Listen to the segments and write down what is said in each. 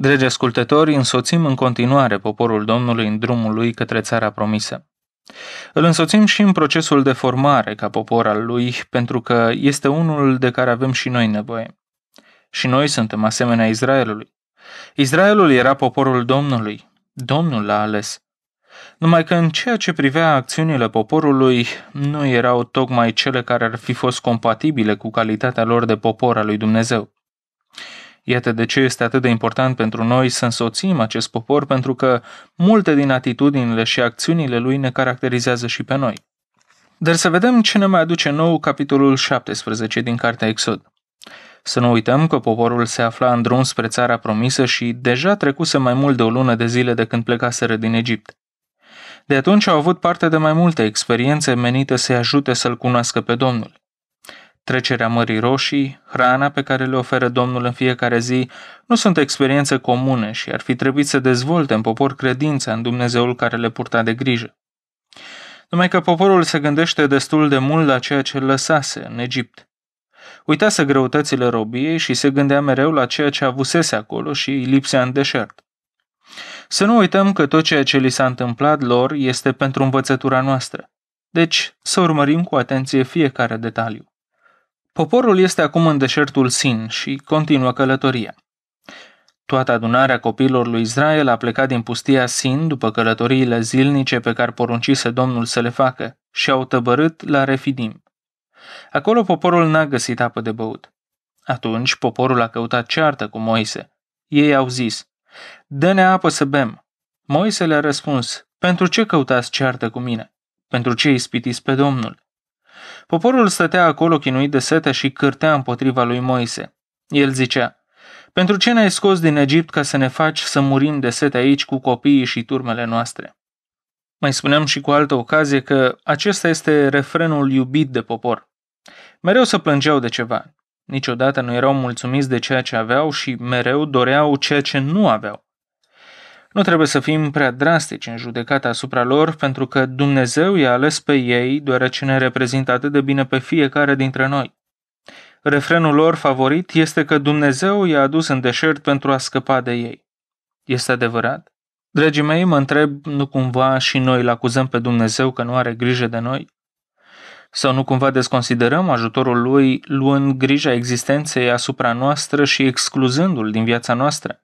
Dragi ascultători, însoțim în continuare poporul Domnului în drumul lui către țara promisă. Îl însoțim și în procesul de formare ca popor al lui, pentru că este unul de care avem și noi nevoie. Și noi suntem asemenea Israelului. Israelul era poporul Domnului. Domnul l-a ales. Numai că în ceea ce privea acțiunile poporului, nu erau tocmai cele care ar fi fost compatibile cu calitatea lor de popor al lui Dumnezeu. Iată de ce este atât de important pentru noi să însoțim acest popor, pentru că multe din atitudinile și acțiunile lui ne caracterizează și pe noi. Dar să vedem ce ne mai aduce nou capitolul 17 din Cartea Exod. Să nu uităm că poporul se afla în drum spre țara promisă și deja trecuse mai mult de o lună de zile de când plecaseră din Egipt. De atunci au avut parte de mai multe experiențe menite să-i ajute să-L cunoască pe Domnul. Trecerea Mării Roșii, hrana pe care le oferă Domnul în fiecare zi, nu sunt experiențe comune și ar fi trebuit să dezvolte în popor credința în Dumnezeul care le purta de grijă. Numai că poporul se gândește destul de mult la ceea ce lăsase în Egipt. Uitase greutățile robiei și se gândea mereu la ceea ce avusese acolo și lipsea în deșert. Să nu uităm că tot ceea ce li s-a întâmplat lor este pentru învățătura noastră. Deci să urmărim cu atenție fiecare detaliu. Poporul este acum în deșertul Sin și continuă călătoria. Toată adunarea copiilor lui Israel a plecat din pustia Sin după călătoriile zilnice pe care poruncise Domnul să le facă și au tăbărât la Refidim. Acolo poporul n-a găsit apă de băut. Atunci poporul a căutat ceartă cu Moise. Ei au zis, Dă-ne apă să bem. Moise le-a răspuns, Pentru ce căutați ceartă cu mine? Pentru ce ispitiți pe Domnul? Poporul stătea acolo chinuit de sete și cârtea împotriva lui Moise. El zicea, Pentru ce ne-ai scos din Egipt ca să ne faci să murim de sete aici cu copiii și turmele noastre? Mai spuneam și cu altă ocazie că acesta este refrenul iubit de popor. Mereu se plângeau de ceva. Niciodată nu erau mulțumiți de ceea ce aveau și mereu doreau ceea ce nu aveau. Nu trebuie să fim prea drastici în judecata asupra lor, pentru că Dumnezeu i-a ales pe ei, deoarece ne reprezintă atât de bine pe fiecare dintre noi. Refrenul lor favorit este că Dumnezeu i-a adus în deșert pentru a scăpa de ei. Este adevărat? Dragii mei, mă întreb, nu cumva și noi îl acuzăm pe Dumnezeu că nu are grijă de noi? Sau nu cumva desconsiderăm ajutorul lui luând grija existenței asupra noastră și excluzându-l din viața noastră?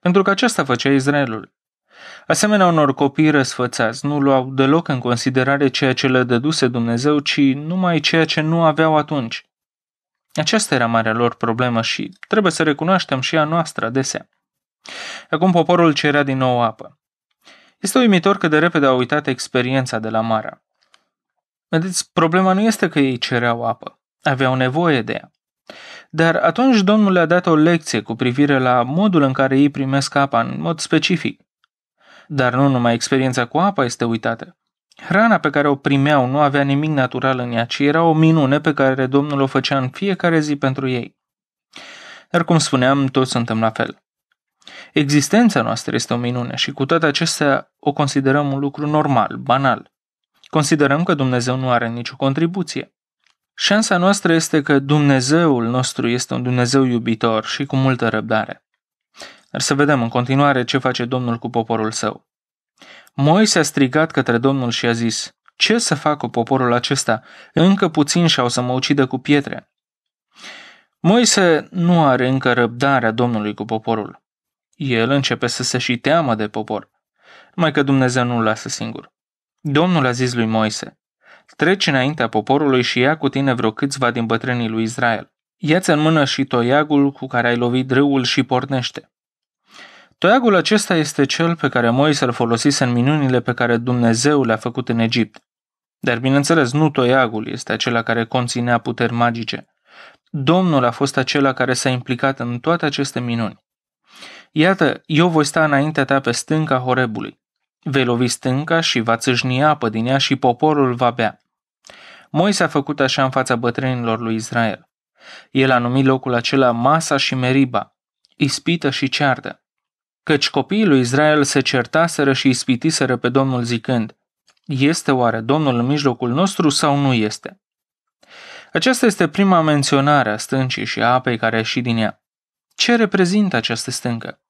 pentru că aceasta făcea Israelul. Asemenea unor copii răsfățați nu luau deloc în considerare ceea ce le dăduse Dumnezeu, ci numai ceea ce nu aveau atunci. Aceasta era marea lor problemă și trebuie să recunoaștem și a noastră adesea. Acum poporul cerea din nou apă. Este uimitor că de repede au uitat experiența de la Mara. Vedeți, problema nu este că ei cereau apă, aveau nevoie de ea. Dar atunci Domnul le-a dat o lecție cu privire la modul în care ei primesc apa în mod specific. Dar nu numai experiența cu apa este uitată. Hrana pe care o primeau nu avea nimic natural în ea, ci era o minune pe care Domnul o făcea în fiecare zi pentru ei. Dar cum spuneam, toți suntem la fel. Existența noastră este o minune și cu toate acestea o considerăm un lucru normal, banal. Considerăm că Dumnezeu nu are nicio contribuție. Șansa noastră este că Dumnezeul nostru este un Dumnezeu iubitor și cu multă răbdare. Dar să vedem în continuare ce face Domnul cu poporul său. Moise a strigat către Domnul și a zis, Ce să fac cu poporul acesta? Încă puțin și au să mă ucidă cu pietre. Moise nu are încă răbdarea Domnului cu poporul. El începe să se și teamă de popor, mai că Dumnezeu nu-l lasă singur. Domnul a zis lui Moise, Treci înaintea poporului și ia cu tine vreo câțiva din bătrânii lui Israel. Ia-ți în mână și toiagul cu care ai lovit râul și pornește. Toiagul acesta este cel pe care Moise îl folosise în minunile pe care Dumnezeu le-a făcut în Egipt. Dar bineînțeles, nu toiagul este acela care conținea puteri magice. Domnul a fost acela care s-a implicat în toate aceste minuni. Iată, eu voi sta înaintea ta pe stânca Horebului. Vei lovi stânca și va țâșni apă din ea și poporul va bea. Moise a făcut așa în fața bătrânilor lui Israel. El a numit locul acela Masa și Meriba, ispită și ceartă. Căci copiii lui Israel se certaseră și ispitiseră pe Domnul zicând, Este oare Domnul în mijlocul nostru sau nu este? Aceasta este prima menționare a stâncii și a apei care a ieșit din ea. Ce reprezintă această stâncă?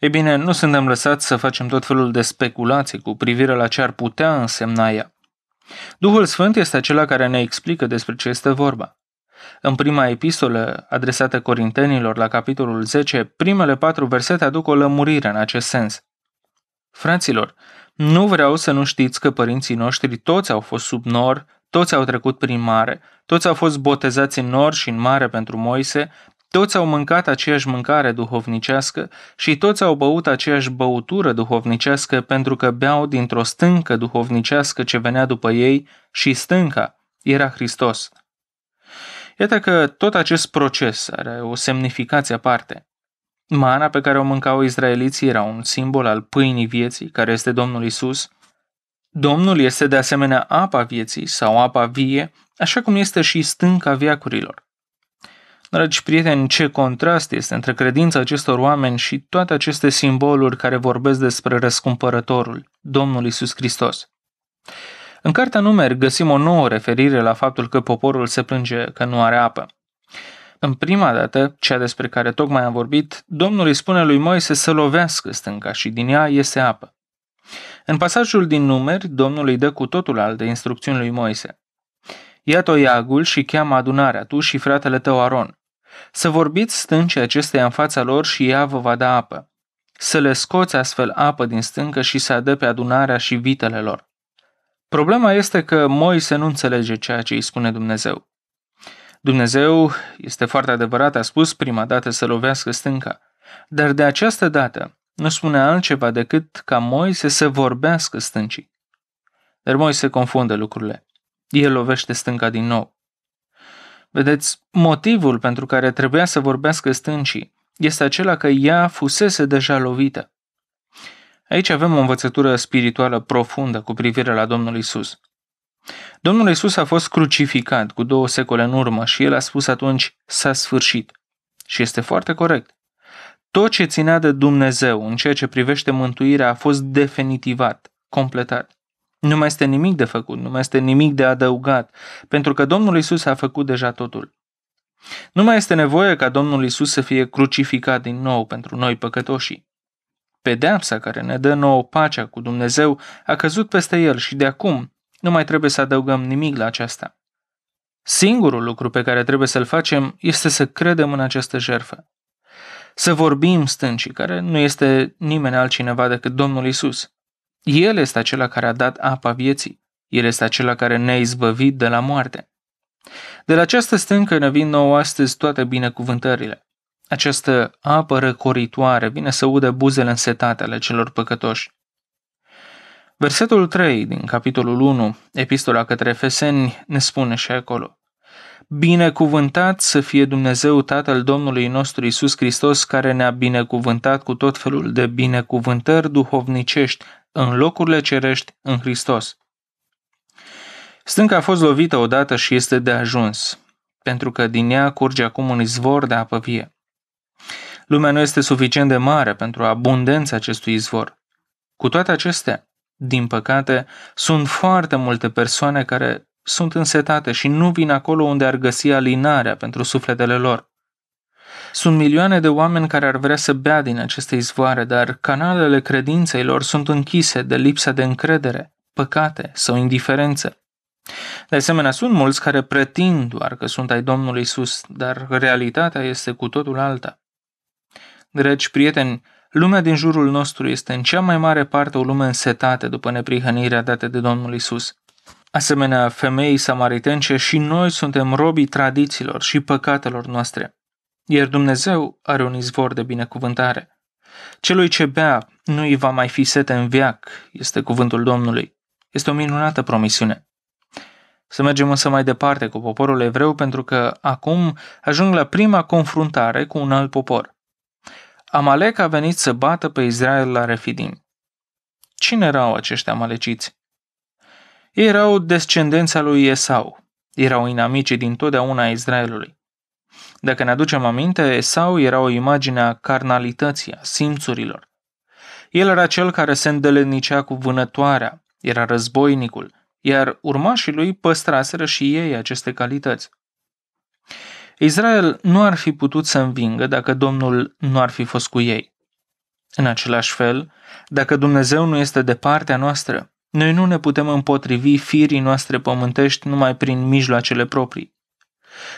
Ei bine, nu suntem lăsați să facem tot felul de speculații cu privire la ce ar putea însemna ea. Duhul Sfânt este acela care ne explică despre ce este vorba. În prima epistolă adresată Corintenilor la capitolul 10, primele patru versete aduc o lămurire în acest sens. Fraților, nu vreau să nu știți că părinții noștri toți au fost sub nor, toți au trecut prin mare, toți au fost botezați în nor și în mare pentru Moise, toți au mâncat aceeași mâncare duhovnicească și toți au băut aceeași băutură duhovnicească pentru că beau dintr-o stâncă duhovnicească ce venea după ei și stânca era Hristos. Iată că tot acest proces are o semnificație aparte. Mana pe care o mâncau izraeliții era un simbol al pâinii vieții, care este Domnul Isus. Domnul este de asemenea apa vieții sau apa vie, așa cum este și stânca viacurilor. Dragi prieteni, ce contrast este între credința acestor oameni și toate aceste simboluri care vorbesc despre răscumpărătorul, Domnul Isus Hristos. În cartea numeri găsim o nouă referire la faptul că poporul se plânge că nu are apă. În prima dată, cea despre care tocmai am vorbit, Domnul îi spune lui Moise să lovească stânca și din ea iese apă. În pasajul din numeri, Domnul îi dă cu totul alte instrucțiuni lui Moise. Ia toiagul și cheamă adunarea, tu și fratele tău Aron. Să vorbiți stâncii acesteia în fața lor și ea vă va da apă. Să le scoți astfel apă din stâncă și să adă pe adunarea și vitele lor. Problema este că Moise nu înțelege ceea ce îi spune Dumnezeu. Dumnezeu, este foarte adevărat, a spus prima dată să lovească stânca, dar de această dată nu spune altceva decât ca Moise să vorbească stâncii. Dar Moise confundă lucrurile. El lovește stânca din nou. Vedeți, motivul pentru care trebuia să vorbească stâncii este acela că ea fusese deja lovită. Aici avem o învățătură spirituală profundă cu privire la Domnul Isus. Domnul Isus a fost crucificat cu două secole în urmă și el a spus atunci s-a sfârșit. Și este foarte corect. Tot ce ținea de Dumnezeu în ceea ce privește mântuirea a fost definitivat, completat. Nu mai este nimic de făcut, nu mai este nimic de adăugat, pentru că Domnul Isus a făcut deja totul. Nu mai este nevoie ca Domnul Isus să fie crucificat din nou pentru noi păcătoși. Pedeapsa care ne dă nouă pacea cu Dumnezeu a căzut peste el și de acum nu mai trebuie să adăugăm nimic la aceasta. Singurul lucru pe care trebuie să-l facem este să credem în această jertfă. Să vorbim stâncii, care nu este nimeni altcineva decât Domnul Isus. El este acela care a dat apa vieții. El este acela care ne-a izbăvit de la moarte. De la această stâncă ne vin nouă astăzi toate binecuvântările. Această apă răcoritoare vine să ude buzele însetate ale celor păcătoși. Versetul 3 din capitolul 1, epistola către Efeseni, ne spune și acolo. Binecuvântat să fie Dumnezeu Tatăl Domnului nostru Isus Hristos, care ne-a binecuvântat cu tot felul de binecuvântări duhovnicești în locurile cerești în Hristos. Stânca a fost lovită odată și este de ajuns, pentru că din ea curge acum un izvor de apă vie. Lumea nu este suficient de mare pentru abundența acestui izvor. Cu toate acestea, din păcate, sunt foarte multe persoane care sunt însetate și nu vin acolo unde ar găsi alinarea pentru sufletele lor. Sunt milioane de oameni care ar vrea să bea din aceste izvoare, dar canalele credinței lor sunt închise de lipsa de încredere, păcate sau indiferență. De asemenea, sunt mulți care pretind doar că sunt ai Domnului Isus, dar realitatea este cu totul alta. Dragi prieteni, lumea din jurul nostru este în cea mai mare parte o lume însetată după neprihănirea dată de Domnul Isus. Asemenea, femeii samaritence și noi suntem robii tradițiilor și păcatelor noastre iar Dumnezeu are un izvor de binecuvântare. Celui ce bea nu îi va mai fi sete în viac, este cuvântul Domnului. Este o minunată promisiune. Să mergem însă mai departe cu poporul evreu pentru că acum ajung la prima confruntare cu un alt popor. Amalek a venit să bată pe Israel la Refidim. Cine erau acești amaleciți? Ei erau descendența lui Esau, erau inamicii din totdeauna a Israelului. Dacă ne aducem aminte, Esau era o imagine a carnalității, a simțurilor. El era cel care se îndelenicea cu vânătoarea, era războinicul, iar urmașii lui păstraseră și ei aceste calități. Israel nu ar fi putut să învingă dacă Domnul nu ar fi fost cu ei. În același fel, dacă Dumnezeu nu este de partea noastră, noi nu ne putem împotrivi firii noastre pământești numai prin mijloacele proprii.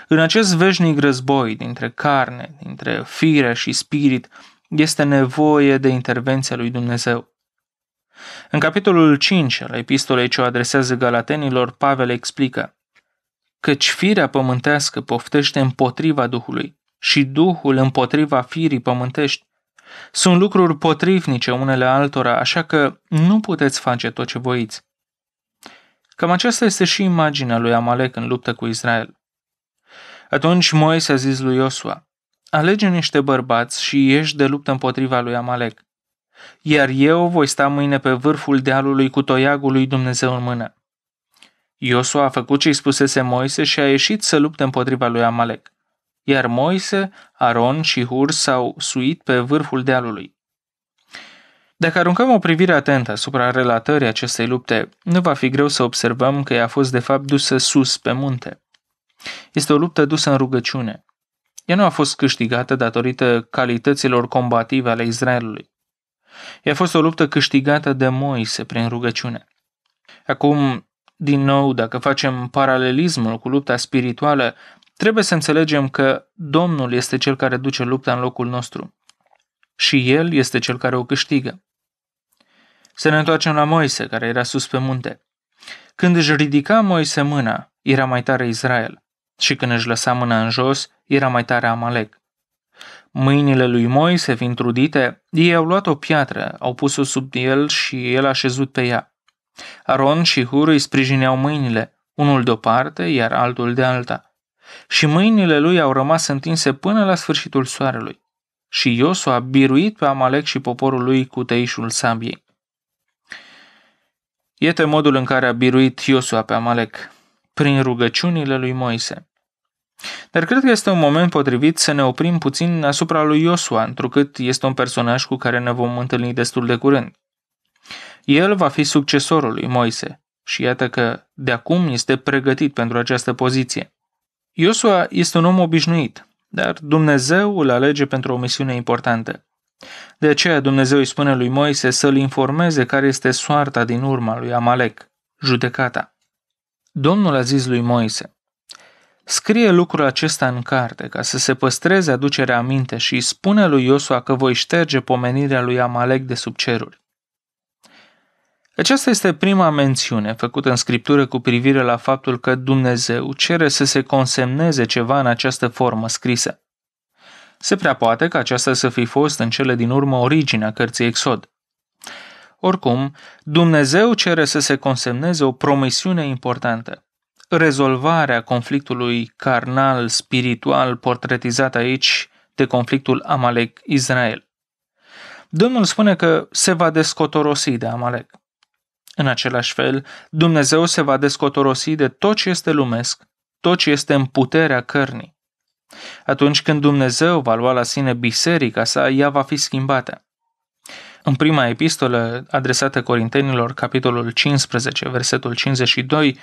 În acest veșnic război dintre carne, dintre fire și spirit, este nevoie de intervenția lui Dumnezeu. În capitolul 5 al epistolei ce o adresează galatenilor, Pavel explică Căci firea pământească poftește împotriva Duhului și Duhul împotriva firii pământești. Sunt lucruri potrivnice unele altora, așa că nu puteți face tot ce voiți. Cam aceasta este și imaginea lui Amalek în luptă cu Israel. Atunci Moise a zis lui Iosua, alege niște bărbați și ieși de luptă împotriva lui Amalek. Iar eu voi sta mâine pe vârful dealului cu toiagul lui Dumnezeu în mână. Iosua a făcut ce-i spusese Moise și a ieșit să lupte împotriva lui Amalek. Iar Moise, Aron și Hur s-au suit pe vârful dealului. Dacă aruncăm o privire atentă asupra relatării acestei lupte, nu va fi greu să observăm că ea a fost de fapt dusă sus pe munte. Este o luptă dusă în rugăciune. Ea nu a fost câștigată datorită calităților combative ale Israelului. Ea a fost o luptă câștigată de Moise prin rugăciune. Acum, din nou, dacă facem paralelismul cu lupta spirituală, trebuie să înțelegem că Domnul este cel care duce lupta în locul nostru și El este cel care o câștigă. Să ne întoarcem la Moise, care era sus pe munte. Când își ridica Moise mâna, era mai tare Israel și când își lăsa mâna în jos, era mai tare Amalek. Mâinile lui Moise, fiind trudite, ei au luat o piatră, au pus-o sub el și el a șezut pe ea. Aron și Hur îi sprijineau mâinile, unul de o parte, iar altul de alta. Și mâinile lui au rămas întinse până la sfârșitul soarelui. Și Iosu a biruit pe Amalek și poporul lui cu tăișul sabiei. Iată modul în care a biruit Iosua pe Amalek prin rugăciunile lui Moise. Dar cred că este un moment potrivit să ne oprim puțin asupra lui Iosua, întrucât este un personaj cu care ne vom întâlni destul de curând. El va fi succesorul lui Moise și iată că de acum este pregătit pentru această poziție. Iosua este un om obișnuit, dar Dumnezeu îl alege pentru o misiune importantă. De aceea Dumnezeu îi spune lui Moise să-l informeze care este soarta din urma lui Amalek, judecata. Domnul a zis lui Moise, Scrie lucrul acesta în carte, ca să se păstreze aducerea aminte și îi spune lui Iosua că voi șterge pomenirea lui Amalek de sub ceruri. Aceasta este prima mențiune făcută în scriptură cu privire la faptul că Dumnezeu cere să se consemneze ceva în această formă scrisă. Se prea poate că aceasta să fi fost în cele din urmă originea cărții Exod. Oricum, Dumnezeu cere să se consemneze o promisiune importantă. Rezolvarea conflictului carnal-spiritual portretizat aici de conflictul Amalek-Israel. Domnul spune că se va descotorosi de Amalek. În același fel, Dumnezeu se va descotorosi de tot ce este lumesc, tot ce este în puterea cărnii. Atunci când Dumnezeu va lua la sine biserica sa, ea va fi schimbată. În prima epistolă adresată Corintenilor, capitolul 15, versetul 52,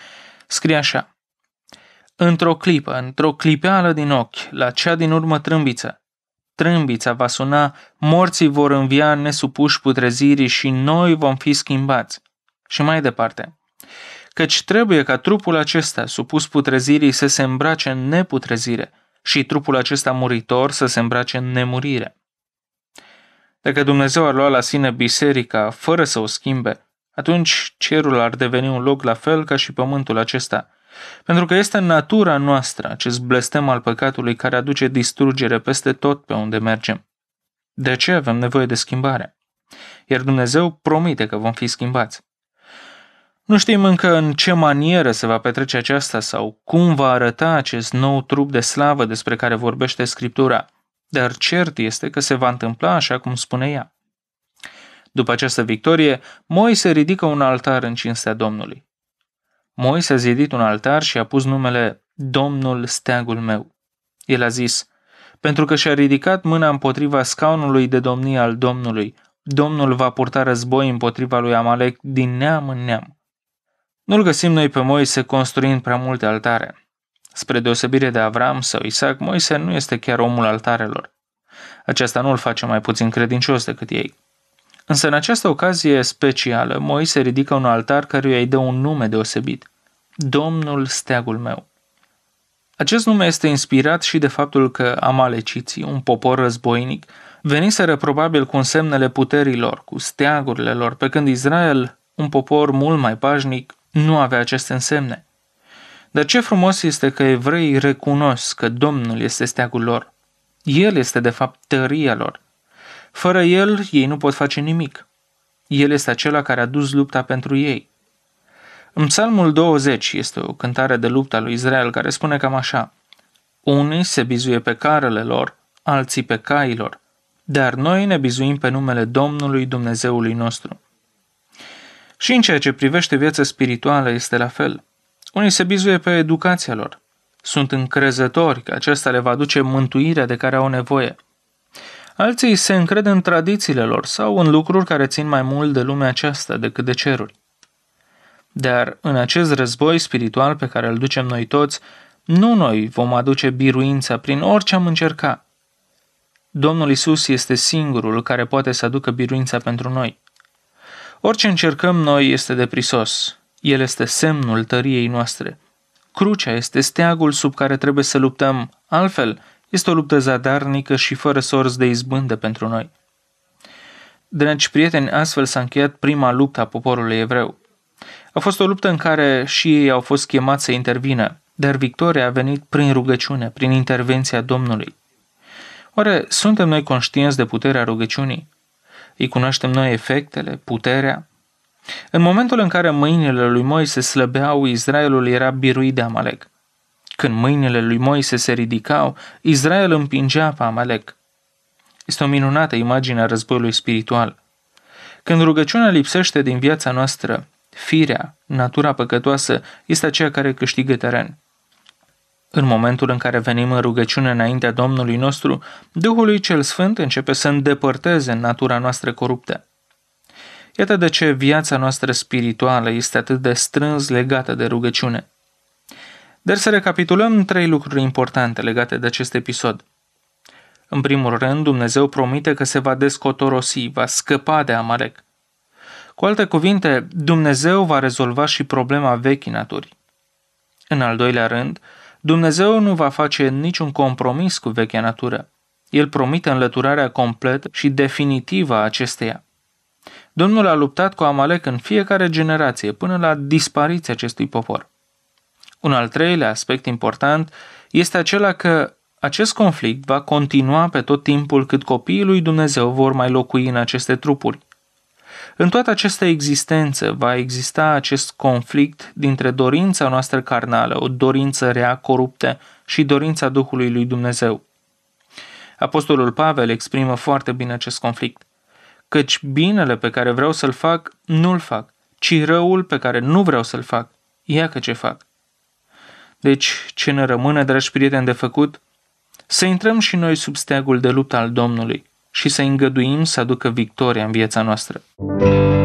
scrie așa Într-o clipă, într-o clipeală din ochi, la cea din urmă trâmbiță, trâmbița va suna, morții vor învia nesupuși putrezirii și noi vom fi schimbați. Și mai departe, căci trebuie ca trupul acesta supus putrezirii să se îmbrace în neputrezire și trupul acesta muritor să se îmbrace în nemurire. Dacă Dumnezeu ar lua la sine biserica fără să o schimbe, atunci cerul ar deveni un loc la fel ca și pământul acesta. Pentru că este natura noastră acest blestem al păcatului care aduce distrugere peste tot pe unde mergem. De aceea avem nevoie de schimbare. Iar Dumnezeu promite că vom fi schimbați. Nu știm încă în ce manieră se va petrece aceasta sau cum va arăta acest nou trup de slavă despre care vorbește Scriptura – dar cert este că se va întâmpla așa cum spune ea. După această victorie, Moise ridică un altar în cinstea Domnului. Moise a zidit un altar și a pus numele Domnul steagul meu. El a zis, pentru că și-a ridicat mâna împotriva scaunului de domnie al Domnului, Domnul va purta război împotriva lui Amalek din neam în neam. Nu-l găsim noi pe Moise construind prea multe altare. Spre deosebire de Avram sau Isaac, Moise nu este chiar omul altarelor. Aceasta nu îl face mai puțin credincios decât ei. Însă în această ocazie specială, Moise ridică un altar care îi dă un nume deosebit. Domnul steagul meu. Acest nume este inspirat și de faptul că amaleciții, un popor războinic, veniseră probabil cu semnele puterilor, cu steagurile lor, pe când Israel, un popor mult mai pașnic, nu avea aceste însemne. Dar ce frumos este că evreii recunosc că Domnul este steagul lor. El este de fapt tăria lor. Fără el, ei nu pot face nimic. El este acela care a dus lupta pentru ei. În Psalmul 20 este o cântare de luptă lui Israel care spune cam așa. Unii se bizuie pe carele lor, alții pe cailor, dar noi ne bizuim pe numele Domnului Dumnezeului nostru. Și în ceea ce privește viața spirituală este la fel – unii se bizuie pe educația lor. Sunt încrezători că acesta le va aduce mântuirea de care au nevoie. Alții se încred în tradițiile lor sau în lucruri care țin mai mult de lumea aceasta decât de ceruri. Dar în acest război spiritual pe care îl ducem noi toți, nu noi vom aduce biruința prin orice am încerca. Domnul Isus este singurul care poate să aducă biruința pentru noi. Orice încercăm noi este deprisos, el este semnul tăriei noastre. Crucea este steagul sub care trebuie să luptăm, altfel este o luptă zadarnică și fără sorți de izbândă pentru noi. Dragi prieteni, astfel s-a încheiat prima luptă a poporului evreu. A fost o luptă în care și ei au fost chemați să intervină, dar victoria a venit prin rugăciune, prin intervenția Domnului. Oare suntem noi conștienți de puterea rugăciunii? Îi cunoaștem noi efectele, puterea? În momentul în care mâinile lui Moise slăbeau, Israelul era biruit de Amalek. Când mâinile lui Moise se ridicau, Israel împingea pe Amalek. Este o minunată imagine a războiului spiritual. Când rugăciunea lipsește din viața noastră, firea, natura păcătoasă, este aceea care câștigă teren. În momentul în care venim în rugăciune înaintea Domnului nostru, Duhul lui cel Sfânt începe să îndepărteze natura noastră coruptă. Iată de ce viața noastră spirituală este atât de strâns legată de rugăciune. Dar să recapitulăm trei lucruri importante legate de acest episod. În primul rând, Dumnezeu promite că se va descotorosi, va scăpa de Amalek. Cu alte cuvinte, Dumnezeu va rezolva și problema vechii naturii. În al doilea rând, Dumnezeu nu va face niciun compromis cu vechea natură. El promite înlăturarea completă și definitivă a acesteia. Domnul a luptat cu Amalek în fiecare generație, până la dispariția acestui popor. Un al treilea aspect important este acela că acest conflict va continua pe tot timpul cât copiii lui Dumnezeu vor mai locui în aceste trupuri. În toată această existență va exista acest conflict dintre dorința noastră carnală, o dorință rea, coruptă, și dorința Duhului lui Dumnezeu. Apostolul Pavel exprimă foarte bine acest conflict căci binele pe care vreau să-l fac, nu-l fac, ci răul pe care nu vreau să-l fac, ia că ce fac. Deci, ce ne rămâne, dragi prieteni, de făcut? Să intrăm și noi sub steagul de luptă al Domnului și să îngăduim să aducă victoria în viața noastră. Muzica